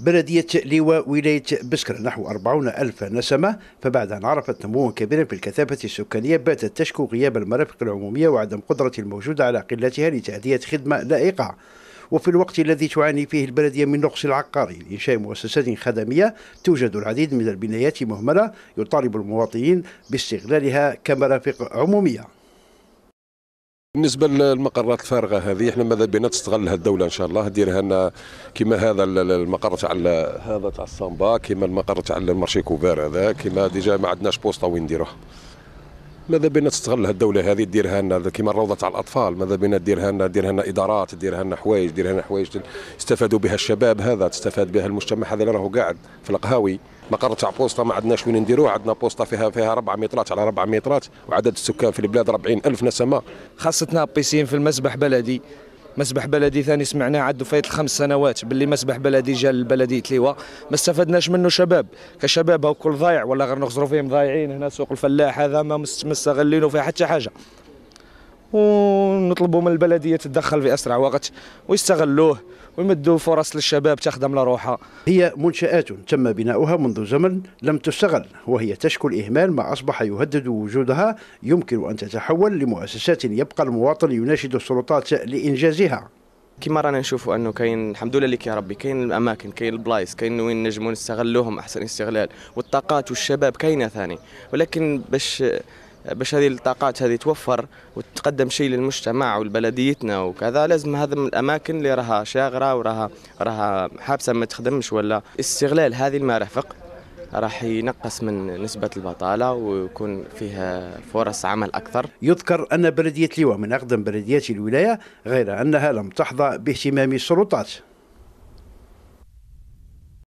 بلدية لواء ولاية بسكرة نحو 40 ألف نسمة فبعد أن عرفت نموا كبيرا في الكثافة السكانية باتت تشكو غياب المرافق العمومية وعدم قدرة الموجودة على قلتها لتأدية خدمة لائقة وفي الوقت الذي تعاني فيه البلدية من نقص العقاري لإنشاء مؤسسات خدمية توجد العديد من البنايات مهملة يطالب المواطنين باستغلالها كمرافق عمومية بالنسبه للمقرات الفارغه هذه احنا ماذا بينا تستغلها الدوله ان شاء الله ديرها لنا كما هذا المقر تاع هذا تاع الصامبا كما المقر تاع المارشي كوفير هذا كما ديجا ما عندناش بوسطه وين نديروها ماذا بينا تستغلها الدوله هذه ديرها لنا كما الروضه تاع الاطفال ماذا بينا ديرها لنا ديرها لنا ادارات ديرها لنا حوايج ديرها لنا حوايج يستفادوا بها الشباب هذا تستفاد بها المجتمع هذا اللي راهو قاعد في القهاوي مقر تاع بوسطه ما عندناش وين نديروه عندنا بوسطه فيها فيها 4 مترات على 4 مترات وعدد السكان في البلاد 40 الف نسمه خاصتنا بيسين في المسبح بلدي مسبح بلدي ثاني سمعناه عدو فايت الخمس سنوات باللي مسبح بلدي جا لبلديه ليوا ما استفدناش منه شباب كشباب هاو كل ضايع ولا غير نخزروا فيهم ضايعين هنا سوق الفلاح هذا ما مستغلينه فيه حتى حاجه ونطلبوا من البلديه تتدخل في اسرع وقت ويستغلوه ويمدوا فرص للشباب تخدم لروحها. هي منشات تم بناؤها منذ زمن لم تستغل وهي تشكو الاهمال ما اصبح يهدد وجودها يمكن ان تتحول لمؤسسات يبقى المواطن يناشد السلطات لانجازها. كما رانا نشوفوا انه كاين الحمد لله لك يا ربي كاين الاماكن كاين البلايص كاين وين نجموا نستغلوهم احسن استغلال والطاقات والشباب كاينه ثاني ولكن باش باش هذه الطاقات هذه توفر وتقدم شيء للمجتمع ولبلديتنا وكذا لازم هذا من الاماكن اللي راها شاغره وراها راها حابسه ما تخدمش ولا استغلال هذه المرافق راح ينقص من نسبة البطالة ويكون فيها فرص عمل أكثر يذكر أن بلدية لواء من أقدم بلديات الولاية غير أنها لم تحظى باهتمام السلطات